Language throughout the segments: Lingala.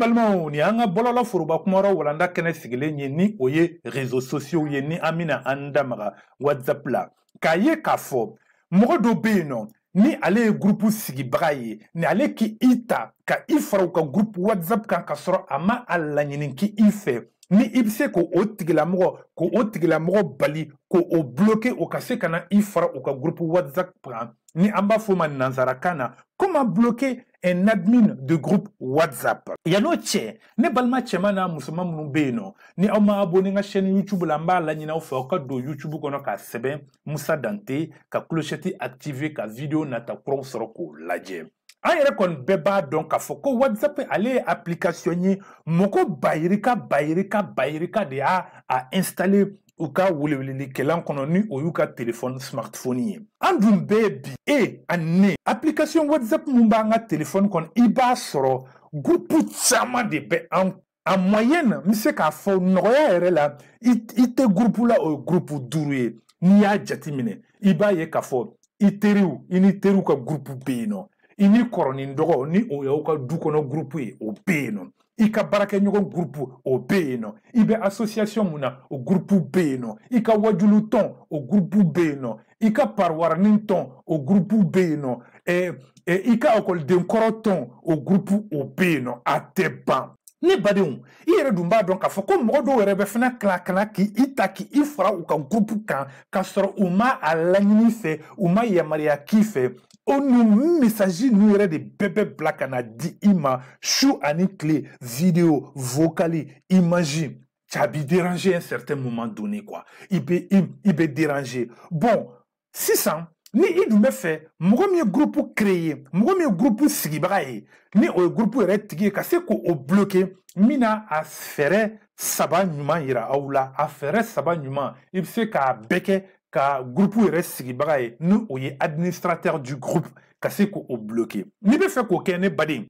balimaw nin an ka bɔlɔlɔ foroba kumayɔrɔ walanda kɛnɛ sigilen ye ni o ye rezo sosiyow ye ni an bena an damaga whatsapp la k'a ye k'a fɔ mɔgɔ dɔ be yen nɔ ni ale ye gurupu sigibaga ye ni ale k' i ta ka i fara u ka gurupu whatsapp kan ka sɔrɔ a ma a laɲini k' i fɛ ni i bɛ se k'o tigilamɔgɔ k'o tigilamɔgɔ bali k'o bloquer o ka se ka na i fara u ka groupe whatsapp kan ni an b'a fɔ o ma nansarakan na comment bloquer un admin de groupe whatsapp yann'o cɛ ne balima cɛman n'a musoman minnu bɛ yen nɔ ni aw ma abonné n ka chaîne youtube la n b'a laɲini aw fɛ aw ka don youtube kɔnɔ k'a sɛbɛn musa dante ka clochette activer ka video nata kuraw sɔrɔ k'o lajɛ an yɛrɛ kɔni bɛɛ b'a dɔn k'a fɔ ko whatsapp ale ye application ye mɔgɔ bayirika bayirika bayirika de y'a a installé u ka welewelekɛlan kɔnɔ ni o y'u ka telefɔni smartphone ye an dun bɛɛ bi e ani ne application whatsapp min b'an ka telefɔni kɔnɔ i b'a sɔrɔ gurupu caman de bɛ an a moyenne n be se k'a fɔ nɔgɔya yɛrɛ la i tɛ gurupu la o ye gurupu duuru ye n'i y'a jati minɛ i b'a ye k'a fɔ i teriw i ni teriw ka gurupu be yen nɔ i n'i kɔrɔ nin dɔgɔ ni o y'aw ka du kɔnɔ gurupu ye o bɛ yen nɔ i ka baarakɛɲɔgɔn gurupu o bɛ yen nɔ i bɛ asosiyasiyɔn mun na o gurupu bɛ yen nɔ i ka wajulu tɔn o gurupu bɛ yen nɔ i ka pariwaranin tɔn o gurupu bɛ yen nɔ ɛɛ i ka ekɔliden kɔrɔ tɔn o gurupu o bɛ yen nɔ a tɛ ban ne badenw i yɛrɛ dun b'a dɔn k'a fɔ ko mɔgɔ dɔw yɛrɛ bɛ fana kila kana k'i ta k'i fara u ka gurupu kan k'a sɔrɔ u ma a laɲini fɛ u ma yamaruya k'i fɛ onu misagi nu yɛrɛ de bɛɛ bɛ bila ka na di i ma su ani tile video vocali image cabi déranger un certain moment donné quoi i bɛ i bɛ déranger bon sisan ni i dun bɛ fɛ mɔgɔ min ye groupe créé mɔgɔ min ye groupe sigibaga ye ni o ye groupe yɛrɛ tigi ye ka se k'o bloquer min na a fɛɛrɛ saba ɲuman yira aw la a fɛɛrɛ saba ɲuman i bɛ se k'a bɛɛ kɛ ka groupe yɛrɛ sigibaga ye ni o ye administrateur du groupe ka se k'o bloquer n'i be fɛ k'o kɛ ne baden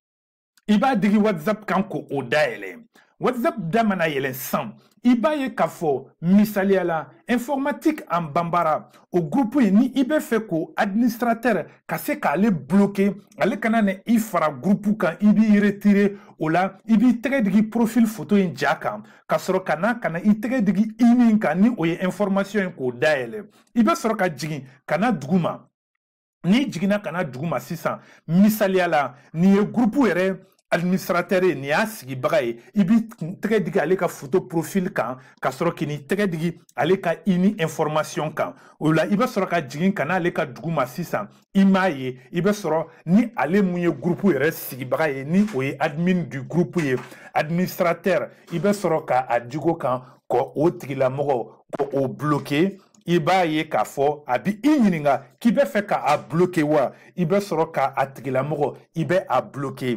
i b'a digi whatsapp kan k'o dayɛlɛ whatsapp da mana yɛlɛn san i b'a ye k'a fɔ misaliyala informatique an banbara o gurupu in ni i bɛ fɛ k'o administrateur ka se k'ale bloquer ale kana na i fara gurupu kan i b'i retire o la i b'i tɛgɛ digi profil photo in ja kan ka sɔrɔ ka na ka na i tɛgɛ digi i min kan ni o ye information ye k'o dayɛlɛ i bɛ sɔrɔ ka jigin ka na dugu ma n'i jiginna ka na dugu ma sisan misaliyala nin ye gurupu yɛrɛ administrateur ye nin y'a sigibaga ye i b'i tɛgɛ digi ale ka photo profil kan ka sɔrɔ k'i n'i tɛgɛ digi ale ka i ni information kan o la i bɛ sɔrɔ ka jigin ka n'ale ka dugu ma sisan i m'a ye i bɛ sɔrɔ ni ale mun ye groupe yɛrɛ sigibaga ye ni o ye admin du groupe ye administrateur i bɛ sɔrɔ ka a digo kan k'o o tigilamɔgɔ k'o bloquer i b'a ye k'a fɔ a bi i ɲininka k'i bɛ fɛ k'a bloquer wa i bɛ sɔrɔ ka a tigilamɔgɔ i bɛ a bloquer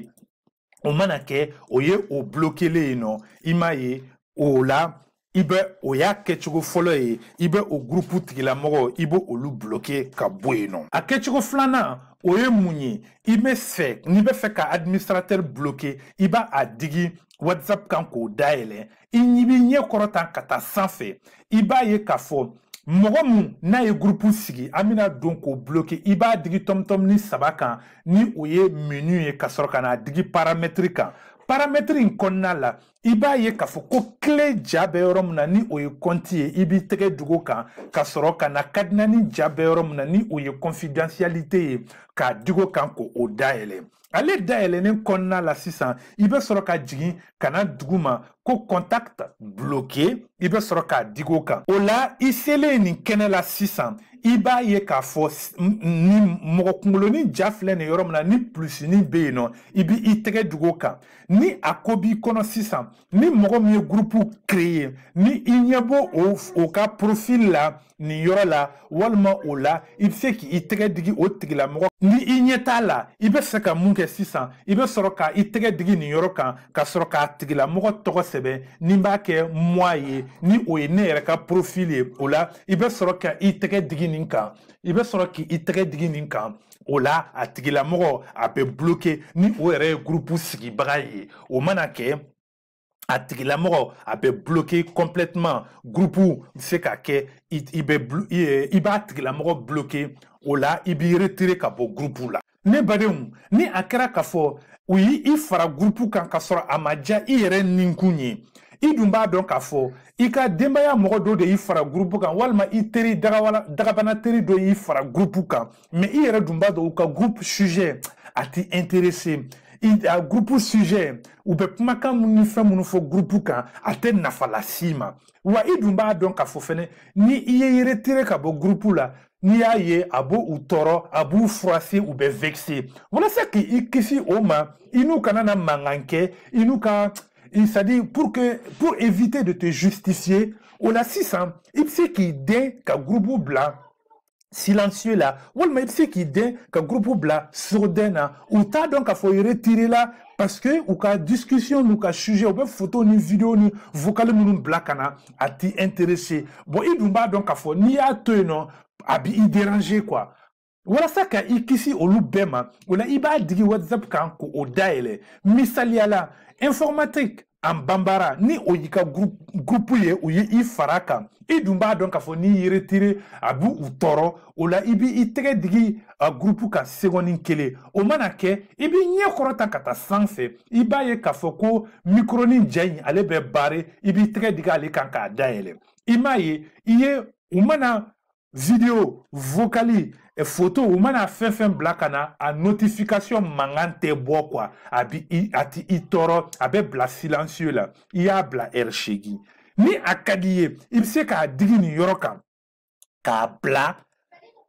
o mana kɛ o ye o bulokelen yen nɔ i m'a ye o la i bɛ o y'a kɛcogo fɔlɔ ye i bɛ o gurupu tigilamɔgɔ i b' olu bloke ka bɔ yen nɔ a kɛcogo filanan o ye mun ye i bɛ fɛ n'i bɛ fɛ ka administrateur bloke i b'a a digi whatsapp kan k'o dayɛlɛ i b'i ɲɛ kɔrɔta ka taa sanfɛ i b'a ye k'a fɔ mɔgɔ mun n'a ye gurupu sigi an bena don k'o bloke i b'a digi tɔmitɔmini saba kan ni o ye menu ye ka sɔrɔ ka n'a digi paramɛtiri kan paramɛtiri in kɔnɔna la i b'a ye k'a fɔ ko kile ja bɛ yɔrɔ min na ni o ye kɔnti ye i b'i tɛgɛ dugu kan ka sɔrɔ ka na kadinani ja bɛ yɔrɔ min na ni o ye kɔnfidansiyalite ye k'a dugu kan ko dayɛlɛ ale dayɛlɛnen kɔnɔna la sisan i bɛ sɔrɔ ka jigin ka na dugu ma ko contact bloqué i bɛ sɔrɔ k'a digi kan o la i selen nin kɛnɛ la sisan i b'a ye k'a fɔ ni mɔgɔ kunkolonin ja filɛ nin yɔrɔ min na ni pulusinin bɛ yen nɔ i b'i tɛgɛ dugu kan ni a ko b'i kɔnɔ sisan ni mɔgɔ min ye gurupu kreye ni i ɲɛ bɔ o ka profil la nin yɔrɔ la walima o la i be se k'i tɛgɛ digi o tigilamɔgɔ ni i ɲɛ t'a la i be fɛ ka mun kɛ sisan i be sɔrɔ ka i tɛgɛ digi nin yɔrɔ kan ka sɔrɔ k'a tigilamɔgɔ tɔgɔ sɛbɛ ni b'a kɛ mwa ye ni o ye ne yɛrɛ ka profil ye o la i be sɔrɔ ka i tɛgɛ digi nin kan i be sɔrɔ k'i tɛgɛ digi nin kan o la a tigilamɔgɔ a bɛ bloke ni o yɛrɛ ye gurupu sigibaga ye o mana kɛ a mort, a bɛ bloqué complètement groupe c'est qu'à ka il il bɛ i la mort bloqué ou la i b'i retirer ka au groupe la ne badenw ni a kafo oui il u fara groupe kan ka sɔrɔ a il i Il don kafo, i dun b'a de il fara groupe kan walima i teri dagabana teri do il fara groupe kan mais il est dumba do groupe sujet a intéressé a groupe sujet ou bɛ kumakan minnu ni fɛn minnu fo groupe kan atene na nafa las'i wa idumba dun a k'a ni i ye ka bo groupe la n'i aye ye utoro b'u tɔɔrɔ ou b'u vexé u bɛ vexer walasa k'i o ma i n'u kana na mankan kɛ ka c'est-à-dire pour que pour éviter de te justifier o la sisan il sait qu'il k'i den ka groupe blanc silencieux la hein. ou i be se k'i den ka groupe bila soden na u t'a donc k'a fɔ i la parce que ou ka discussion n'u ka sujet ou be photo ni video ni vocali minnu hein, bila a t'i intéressé bon i dun b'a dɔn k'a fɔ n'i y'a to yen a déranger quoi walasa ka i kisi olu bɛɛ ma o la i b'a digi whatsapp kan ko o dayɛlɛ misaliyala informatique an banbara ni o y'i ka gurupu ye u ye i fara kan i dun b'a dɔn k'a fɔ n'i ye retire a b' u tɔɔrɔ o la i b'i tɛgɛ digi a gurupu kan segɔni kelen o mana kɛ i b'i ɲɛ kɔrɔta ka taa sanfɛ i b'a ye k'a fɔ ko mikuroni ja in ale bɛ baare i b'i tɛgɛ digi ale kan k'a dayɛlɛ i m'a ye i ye u mana video vocali e eh, foto u mana fɛn fɛn bila ka na a notification mankan tɛ bɔ kuwa a bi i a ti i tɔɔrɔ a bɛ bila silencieux la i y'a bila ɛri seegin ni a ka d'i ye i bɛ se k'a digi nin yɔrɔ kan k'a bila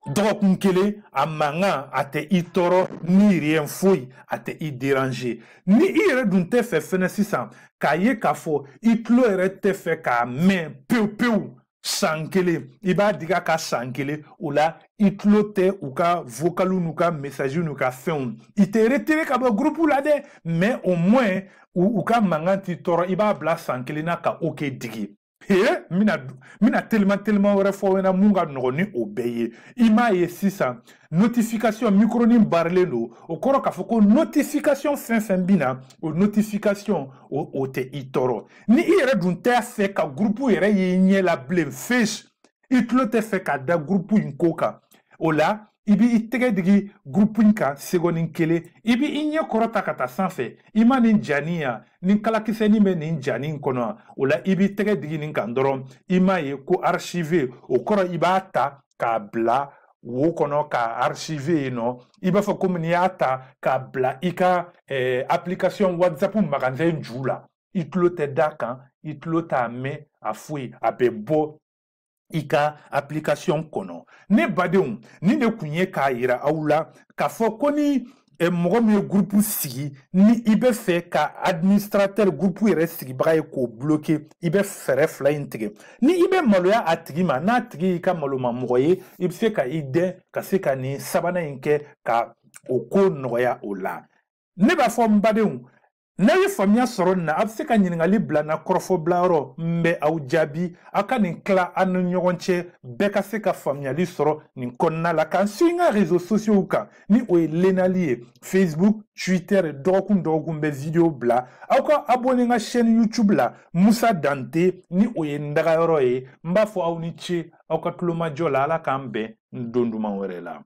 dɔgɔkun kelen a mankan a tɛ i tɔɔrɔ ni rien foyi a tɛ i déranger ni i yɛrɛ dun tɛ fɛ fɛnɛ sisan k'a ye k'a fɔ i tulo yɛrɛ tɛ fɛ k'a mɛn pewu pewu san kelen i b'a digi a ka san kelen o la i tulo tɛ u ka vokalu n'u ka mesazi n'u ka fɛnw i tɛ retere ka bɔ gurupu la dɛ mais au moins u ka mankan t'i tɔɔrɔ i b'a bila san kelen na ka oke digi ye n bɛna teliman teliman wɛrɛ fɔ aw ɲɛna mun ka nɔgɔn ni o bɛɛ ye i m'a ye sisan notification micronin barilen don o kɔrɔ k'a fɔ ko notification fɛn fɛn bɛ na o notification o o tɛ i tɔɔrɔ ni i yɛrɛ dun t'a fɛ ka gurupu yɛrɛ y'i ɲɛ la bilen fesi i tulo tɛ fɛ ka da gurupu in ko kan o la i b' i tɛgɛ digi gurupu in kan segɔnin kelen i b' i ɲɛ kɔrɔta ka taa sanfɛ i ma nin janin ya nin kalakisɛnin bɛ nin janin kɔnɔ o la i b'i tɛgɛ digi nin kan dɔrɔn i m'a ye ko arisive o kɔrɔ i b'a ta k'a bila wo kɔnɔ k'a arisive yen nɔ i b'a fɔ komi n'i y'a ta k'a bila i ka eh, application whatsapp magasin ju la i tulo tɛ d'a kan i tulo t'a mɛn a foyi a bɛ bɔ i ka application kɔnɔ ne badenw nin de kun ye k'a yira aw la k'a fɔ ko ni eh, mɔgɔ min ye gurupu sigi ni i bɛ fɛ ka administrateur gurupu yɛrɛ sigibaga ye k'o bloquer i bɛ fɛɛrɛ fila in tigɛ ni i bɛ maloya a tigi ma n'a tigi y'i ka malomamɔgɔ ye i bɛ se ka i dɛn ka se ka nin sabanan in kɛ ka o ko nɔgɔya o la ne b'a fɔ n badenw n'a ye faamuya sɔrɔ nin na a bɛ se ka ɲiningali bila n na kɔrɔfɔbilayɔrɔ n bɛ aw jaabi a ka nin tila an ni ɲɔgɔn cɛ bɛɛ ka se ka faamuyali sɔrɔ nin kɔnɔna la k'an suit n ka réseaux sociaux kan ni o ye lenali ye facebook twitter dɔgɔkun dɔgɔkun bɛ video bila aw ka abonné n ka chaîne youtube la musa dante ni o ye n dagayɔrɔ ye n b'a fɔ aw ni ce aw ka tulomajɔ la ala k'an bɛn n don duman wɛrɛ la